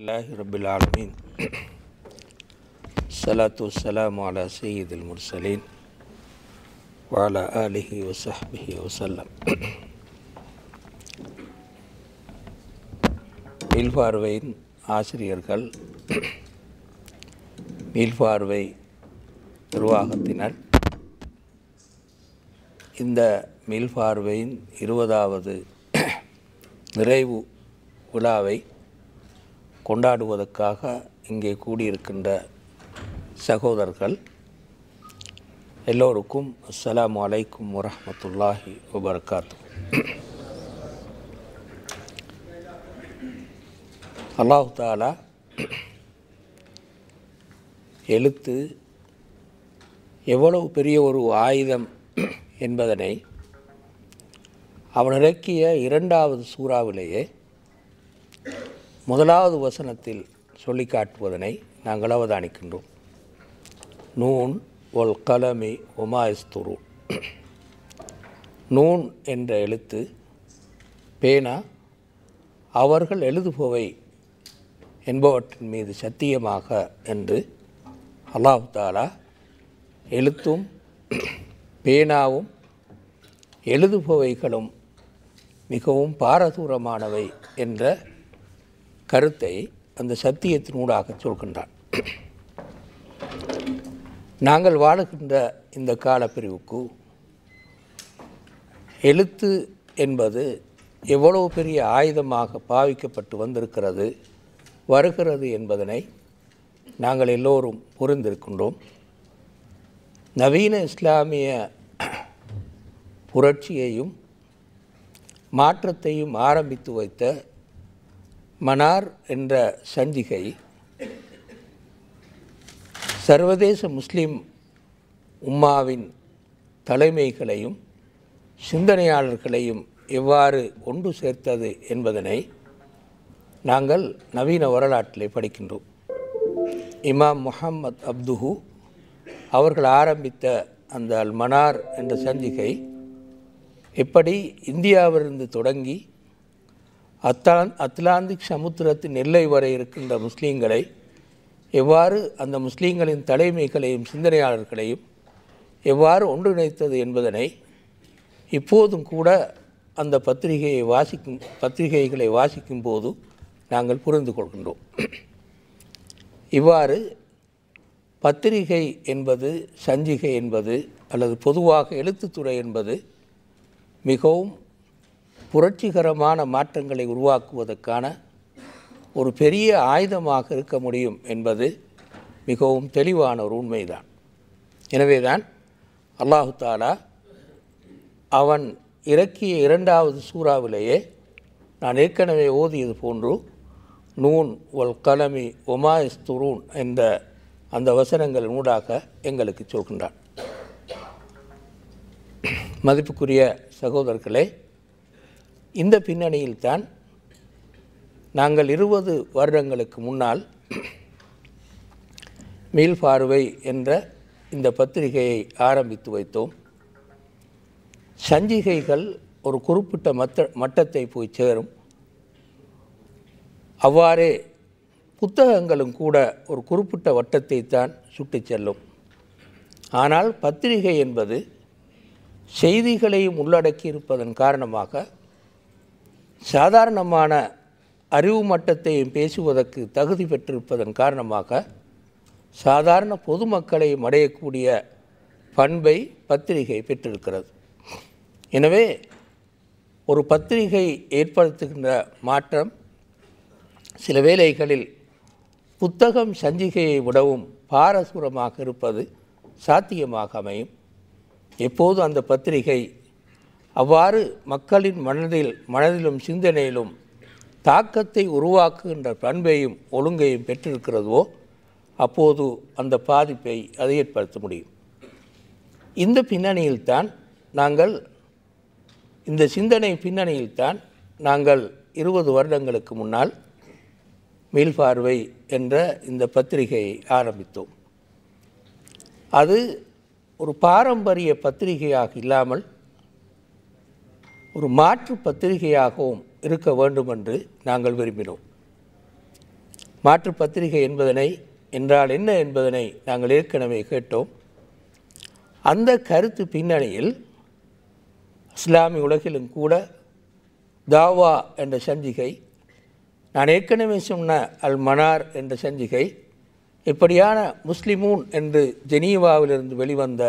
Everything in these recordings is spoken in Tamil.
الله رب العالمين الصلاة والسلام على سيد المرسلين وعلى آله وصحبه وسلم மீள்பார்வையின் ஆசிரியர்கள் மீள்பார்வை நிர்வாகத்தினர் இந்த மீள்பார்வையின் இருபதாவது நிறைவு விழாவை கொண்டாடுவதற்காக இங்கே கூடியிருக்கின்ற சகோதரர்கள் எல்லோருக்கும் அஸ்லாம் அலைக்கும் வரமத்துல்லாஹி வபர்காத்து அல்லாஹு தாலா எழுத்து எவ்வளவு பெரிய ஒரு ஆயுதம் என்பதனை அவன் இறக்கிய இரண்டாவது சூறாவிலேயே முதலாவது வசனத்தில் சொல்லி காட்டுவதனை நாங்கள் அவதானிக்கின்றோம் நூன் ஒல் கலமி ஒமாயஸ்துரு நூன் என்ற எழுத்து பேனா அவர்கள் எழுதுபவை என்பவற்றின் மீது சத்தியமாக என்று அல்லாஹு தாலா எழுத்தும் பேனாவும் எழுதுபவைகளும் மிகவும் பாரதூரமானவை என்ற கருத்தை அந்த சத்தியத்தினூடாக சொல்கின்றான் நாங்கள் வாழுகின்ற இந்த காலப்பிரிவுக்கு எழுத்து என்பது எவ்வளவு பெரிய ஆயுதமாக பாவிக்கப்பட்டு வந்திருக்கிறது வருகிறது என்பதனை நாங்கள் எல்லோரும் புரிந்திருக்கின்றோம் நவீன இஸ்லாமிய புரட்சியையும் மாற்றத்தையும் ஆரம்பித்து வைத்த மனார் என்ற சஞ்சிகை சர்வதேச முஸ்லீம் உம்மாவின் தலைமைகளையும் சிந்தனையாளர்களையும் எவ்வாறு ஒன்று சேர்த்தது என்பதனை நாங்கள் நவீன வரலாற்றிலே படிக்கின்றோம் இமாம் முஹம்மத் அப்துஹு அவர்கள் ஆரம்பித்த அந்த அல் மனார் என்ற சஞ்சிகை எப்படி இந்தியாவிலிருந்து தொடங்கி அத்தான் அத்லாந்திக் சமுத்திரத்தின் எல்லை வரை இருக்கின்ற முஸ்லீம்களை எவ்வாறு அந்த முஸ்லீம்களின் தலைமைகளையும் சிந்தனையாளர்களையும் எவ்வாறு ஒன்றிணைத்தது என்பதனை இப்போதும் கூட அந்த பத்திரிகையை வாசிக்கும் பத்திரிகைகளை வாசிக்கும் போது நாங்கள் புரிந்து கொள்கின்றோம் இவ்வாறு பத்திரிகை என்பது சஞ்சிகை என்பது அல்லது பொதுவாக எழுத்துத்துறை என்பது மிகவும் புரட்சிகரமான மாற்றங்களை உருவாக்குவதற்கான ஒரு பெரிய ஆயுதமாக இருக்க முடியும் என்பது மிகவும் தெளிவான ஒரு உண்மைதான் எனவேதான் அல்லாஹு தாலா அவன் இறக்கிய இரண்டாவது சூறாவிலேயே நான் ஏற்கனவே ஓதியது போன்று நூன் ஒல் கலமி ஒமாயஸ் துரூன் என்ற அந்த வசனங்கள் ஊடாக எங்களுக்கு சொல்கின்றான் மதிப்புக்குரிய சகோதரர்களே இந்த பின்னணியில்தான் நாங்கள் இருபது வருடங்களுக்கு முன்னால் மீள்பார்வை என்ற இந்த பத்திரிகையை ஆரம்பித்து வைத்தோம் சஞ்சிகைகள் ஒரு குறிப்பிட்ட மத்த மட்டத்தை போய் சேரும் அவ்வாறே புத்தகங்களும் கூட ஒரு குறிப்பிட்ட வட்டத்தை தான் சுட்டி செல்லும் ஆனால் பத்திரிகை என்பது செய்திகளையும் உள்ளடக்கி இருப்பதன் காரணமாக சாதாரணமான அறிவு மட்டத்தையும் பேசுவதற்கு தகுதி பெற்றிருப்பதன் காரணமாக சாதாரண பொதுமக்களை அடையக்கூடிய பண்பை பத்திரிகை பெற்றிருக்கிறது எனவே ஒரு பத்திரிகை ஏற்படுத்துகின்ற மாற்றம் சில வேளைகளில் புத்தகம் சஞ்சிகையை விடவும் பாரசூரமாக இருப்பது சாத்தியமாக அமையும் எப்போது அந்த பத்திரிகை அவ்வாறு மக்களின் மனதில் மனதிலும் சிந்தனையிலும் தாக்கத்தை உருவாக்குகின்ற பண்பையும் ஒழுங்கையும் பெற்றிருக்கிறதோ அப்போது அந்த பாதிப்பை அதை ஏற்படுத்த முடியும் இந்த பின்னணியில்தான் நாங்கள் இந்த சிந்தனை பின்னணியில்தான் நாங்கள் இருபது வருடங்களுக்கு முன்னால் மீள்பார்வை என்ற இந்த பத்திரிகையை ஆரம்பித்தோம் அது ஒரு பாரம்பரிய பத்திரிகையாக இல்லாமல் ஒரு மாற்று பத்திரிகையாகவும் இருக்க வேண்டும் என்று நாங்கள் விரும்பினோம் மாற்று பத்திரிகை என்பதனை என்றால் என்ன என்பதனை நாங்கள் ஏற்கனவே கேட்டோம் அந்த கருத்து பின்னணியில் இஸ்லாமிய உலகிலும் கூட தாவா என்ற சஞ்சிகை நான் ஏற்கனவே சொன்ன அல் மனார் என்ற சஞ்சிகை இப்படியான முஸ்லிமூன் என்று ஜெனீவாவிலிருந்து வெளிவந்த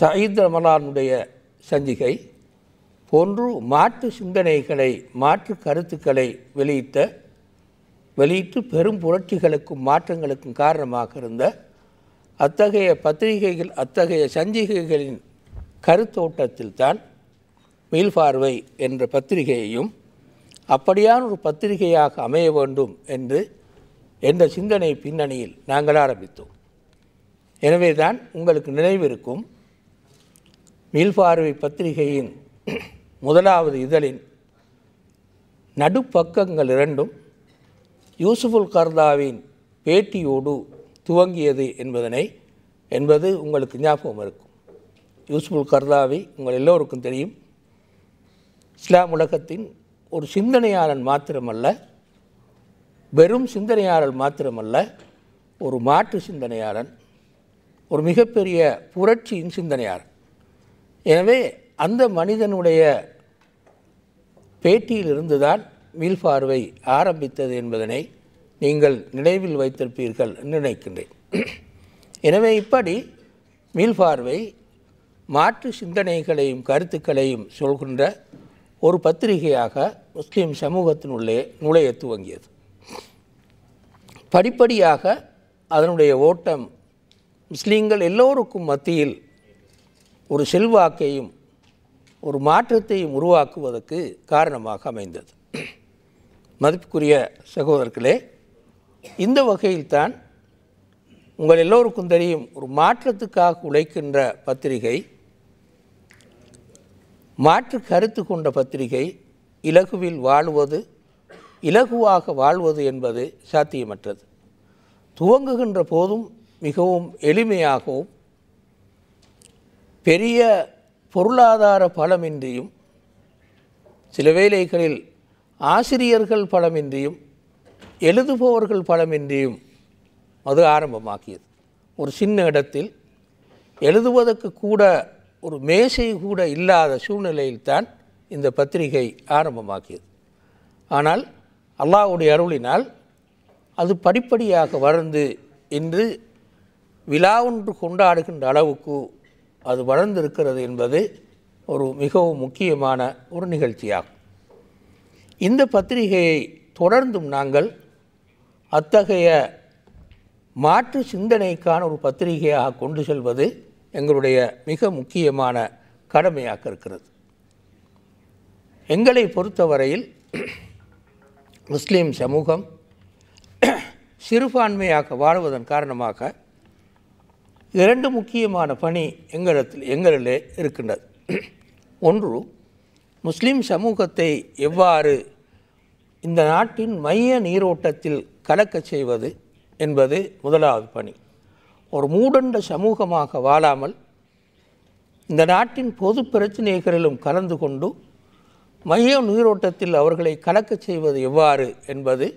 சயித் மலானுடைய சஞ்சிகை போன்று மாற்று சிந்தனைகளை மாற்று கருத்துக்களை வெளியிட்ட வெளியிட்டு பெரும் புரட்சிகளுக்கும் மாற்றங்களுக்கும் காரணமாக இருந்த அத்தகைய பத்திரிகைகள் அத்தகைய சஞ்சிகைகளின் கருத்தோட்டத்தில்தான் மீள்பார்வை என்ற பத்திரிகையையும் அப்படியான ஒரு பத்திரிகையாக அமைய வேண்டும் என்று என்ற சிந்தனை பின்னணியில் நாங்கள் ஆரம்பித்தோம் எனவேதான் உங்களுக்கு நினைவிருக்கும் மீள்பார்வை பத்திரிகையின் முதலாவது இதழின் நடுப்பக்கங்கள் இரண்டும் யூசுஃபுல் கர்தாவின் பேட்டியோடு துவங்கியது என்பதனை என்பது உங்களுக்கு ஞாபகம் இருக்கும் யூசுஃபுல் கர்தாவி உங்கள் எல்லோருக்கும் தெரியும் இஸ்லாம் உலகத்தின் ஒரு சிந்தனையாளன் மாத்திரமல்ல வெறும் சிந்தனையாளன் மாத்திரமல்ல ஒரு மாற்று சிந்தனையாளன் ஒரு மிகப்பெரிய புரட்சியின் சிந்தனையாளன் எனவே அந்த மனிதனுடைய பேட்டியிலிருந்து தான் மீள்பார்வை ஆரம்பித்தது என்பதனை நீங்கள் நினைவில் வைத்திருப்பீர்கள் நினைக்கின்றேன் எனவே இப்படி மீள்பார்வை மாற்று சிந்தனைகளையும் கருத்துக்களையும் சொல்கின்ற ஒரு பத்திரிகையாக முஸ்லீம் சமூகத்தினுள்ளே நுழைய துவங்கியது படிப்படியாக அதனுடைய ஓட்டம் முஸ்லீம்கள் எல்லோருக்கும் மத்தியில் ஒரு செல்வாக்கையும் ஒரு மாற்றத்தையும் உருவாக்குவதற்கு காரணமாக அமைந்தது மதிப்புக்குரிய சகோதரர்களே இந்த வகையில்தான் உங்கள் எல்லோருக்கும் தெரியும் ஒரு மாற்றத்துக்காக உழைக்கின்ற பத்திரிகை மாற்று கருத்து கொண்ட பத்திரிகை இலகுவில் வாழ்வது இலகுவாக வாழ்வது என்பது சாத்தியமற்றது துவங்குகின்ற போதும் மிகவும் எளிமையாகவும் பெரிய பொருளாதார பலமின்றியும் சில வேலைகளில் ஆசிரியர்கள் பலமின்றியும் எழுதுபவர்கள் பலமின்றியும் அது ஆரம்பமாக்கியது ஒரு சின்ன இடத்தில் எழுதுவதற்கு கூட ஒரு மேசை கூட இல்லாத சூழ்நிலையில்தான் இந்த பத்திரிகை ஆரம்பமாக்கியது ஆனால் அல்லாவுடைய அருளினால் அது படிப்படியாக வளர்ந்து இன்று விழா ஒன்று கொண்டாடுகின்ற அளவுக்கு அது வளர்ந்திருக்கிறது என்பது ஒரு மிகவும் முக்கியமான ஒரு நிகழ்ச்சியாகும் இந்த பத்திரிகையை தொடர்ந்தும் நாங்கள் அத்தகைய மாற்று சிந்தனைக்கான ஒரு பத்திரிகையாக கொண்டு செல்வது எங்களுடைய மிக முக்கியமான கடமையாக இருக்கிறது எங்களை பொறுத்தவரையில் முஸ்லீம் சமூகம் சிறுபான்மையாக வாழ்வதன் காரணமாக இரண்டு முக்கியமான பணி எங்களிடத்தில் எங்களிலே இருக்கின்றது ஒன்று முஸ்லீம் சமூகத்தை எவ்வாறு இந்த நாட்டின் மைய நீரோட்டத்தில் கலக்க செய்வது என்பது முதலாவது பணி ஒரு மூடண்ட சமூகமாக வாழாமல் இந்த நாட்டின் பொது பிரச்சனைகளிலும் கலந்து கொண்டு மைய நீரோட்டத்தில் அவர்களை கலக்க செய்வது எவ்வாறு என்பது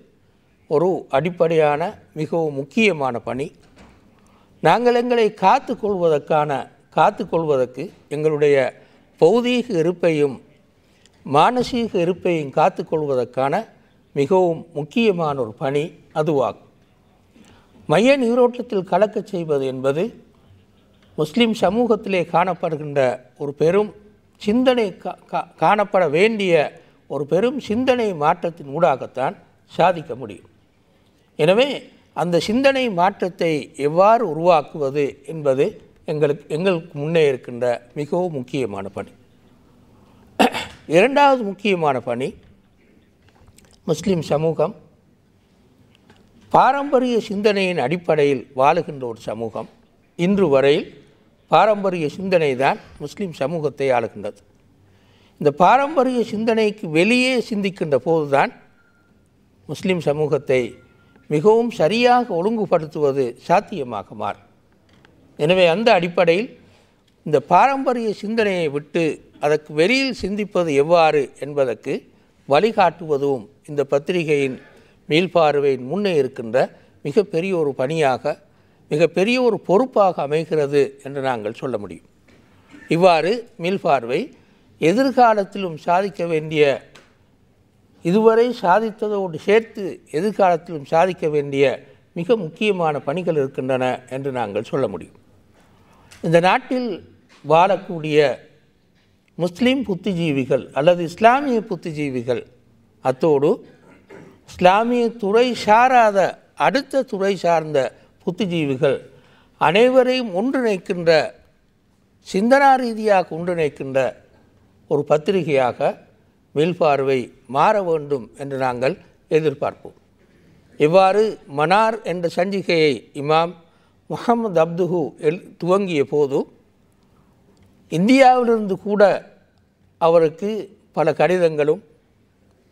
ஒரு அடிப்படையான மிகவும் முக்கியமான பணி நாங்கள் எங்களை காத்து கொள்வதற்கான காத்து கொள்வதற்கு எங்களுடைய பௌதீக இருப்பையும் மானசீக இருப்பையும் காத்து கொள்வதற்கான மிகவும் முக்கியமான ஒரு பணி அதுவாகும் மைய நீரோட்டத்தில் கலக்கச் செய்வது என்பது முஸ்லீம் சமூகத்திலே காணப்படுகின்ற ஒரு பெரும் சிந்தனை காணப்பட வேண்டிய ஒரு பெரும் சிந்தனை மாற்றத்தின் ஊடாகத்தான் சாதிக்க முடியும் எனவே அந்த சிந்தனை மாற்றத்தை எவ்வாறு உருவாக்குவது என்பது எங்களுக்கு எங்களுக்கு முன்னே இருக்கின்ற மிகவும் முக்கியமான பணி இரண்டாவது முக்கியமான பணி முஸ்லீம் சமூகம் பாரம்பரிய சிந்தனையின் அடிப்படையில் வாழுகின்ற ஒரு சமூகம் இன்று வரையில் பாரம்பரிய சிந்தனை தான் முஸ்லீம் சமூகத்தை ஆளுகின்றது இந்த பாரம்பரிய சிந்தனைக்கு வெளியே சிந்திக்கின்ற போதுதான் முஸ்லீம் சமூகத்தை மிகவும் சரியாக ஒழுங்குபடுத்துவது சாத்தியமாக மாறும் எனவே அந்த அடிப்படையில் இந்த பாரம்பரிய சிந்தனையை விட்டு அதற்கு வெளியில் சிந்திப்பது எவ்வாறு என்பதற்கு வழிகாட்டுவதும் இந்த பத்திரிகையின் மீள்பார்வையின் முன்னே இருக்கின்ற மிகப்பெரிய ஒரு பணியாக மிகப்பெரிய ஒரு பொறுப்பாக அமைகிறது என்று நாங்கள் சொல்ல முடியும் இவ்வாறு மீள்பார்வை எதிர்காலத்திலும் சாதிக்க வேண்டிய இதுவரை சாதித்ததோடு சேர்த்து எதிர்காலத்திலும் சாதிக்க வேண்டிய மிக முக்கியமான பணிகள் இருக்கின்றன என்று நாங்கள் சொல்ல முடியும் இந்த நாட்டில் வாழக்கூடிய முஸ்லீம் புத்திஜீவிகள் அல்லது இஸ்லாமிய புத்திஜீவிகள் அத்தோடு இஸ்லாமிய துறை சாராத அடுத்த துறை சார்ந்த புத்திஜீவிகள் அனைவரையும் ஒன்றிணைக்கின்ற சிந்தனா ரீதியாக ஒன்றிணைக்கின்ற ஒரு பத்திரிகையாக மீள்பார்வை மாற வேண்டும் என்று நாங்கள் எதிர்பார்ப்போம் இவ்வாறு மனார் என்ற சஞ்சிகையை இமாம் முகமது அப்துஹு எல் துவங்கிய போது இந்தியாவிலிருந்து கூட அவருக்கு பல கடிதங்களும்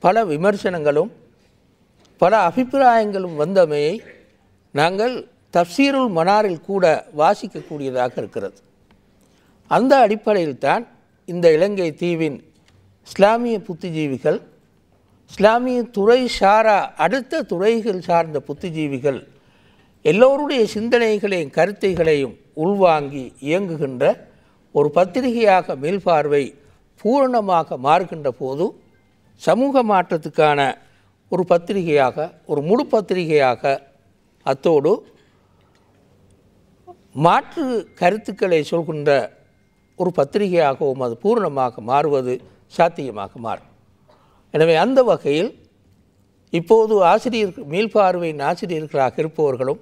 பல விமர்சனங்களும் பல அபிப்பிராயங்களும் வந்தமையை நாங்கள் தப்சீருள் மனாரில் கூட வாசிக்கக்கூடியதாக இருக்கிறது அந்த அடிப்படையில் தான் இந்த இலங்கை தீவின் இஸ்லாமிய புத்திஜீவிகள் இஸ்லாமிய துறை சாரா அடுத்த துறைகள் சார்ந்த புத்திஜீவிகள் எல்லோருடைய சிந்தனைகளையும் கருத்தைகளையும் உள்வாங்கி இயங்குகின்ற ஒரு பத்திரிகையாக மேல்பார்வை பூரணமாக மாறுகின்ற போது சமூக மாற்றத்துக்கான ஒரு பத்திரிகையாக ஒரு முழு பத்திரிகையாக அத்தோடு மாற்று கருத்துக்களை சொல்கின்ற ஒரு பத்திரிகையாகவும் அது பூரணமாக மாறுவது சாத்தியமாக மாறும் எனவே அந்த வகையில் இப்போது ஆசிரியர் மீள்பார்வையின் ஆசிரியர்களாக இருப்பவர்களும்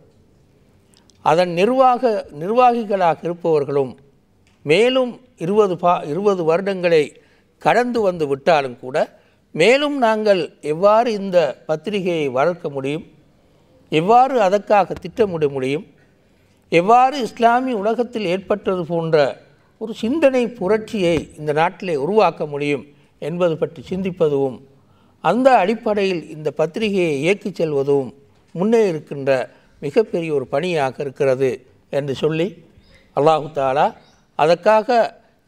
அதன் நிர்வாக நிர்வாகிகளாக இருப்பவர்களும் மேலும் இருபது பா இருபது வருடங்களை கடந்து வந்து விட்டாலும் கூட மேலும் நாங்கள் எவ்வாறு இந்த பத்திரிகையை வளர்க்க முடியும் எவ்வாறு அதற்காக திட்டமிட முடியும் எவ்வாறு இஸ்லாமிய உலகத்தில் ஏற்பட்டது போன்ற ஒரு சிந்தனை புரட்சியை இந்த நாட்டிலே உருவாக்க முடியும் என்பது பற்றி சிந்திப்பதும் அந்த அடிப்படையில் இந்த பத்திரிகையை இயக்கிச் செல்வதும் முன்னே இருக்கின்ற மிகப்பெரிய ஒரு பணியாக இருக்கிறது என்று சொல்லி அல்லாஹு தாலா அதற்காக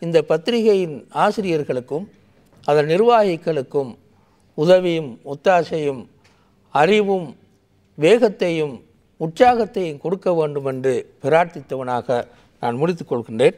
இந்த பத்திரிகையின் ஆசிரியர்களுக்கும் அதன் நிர்வாகிகளுக்கும் உதவியும் ஒத்தாசையும் அறிவும் வேகத்தையும் உற்சாகத்தையும் கொடுக்க வேண்டும் என்று பிரார்த்தித்தவனாக நான் முடித்துக்கொள்கின்றேன்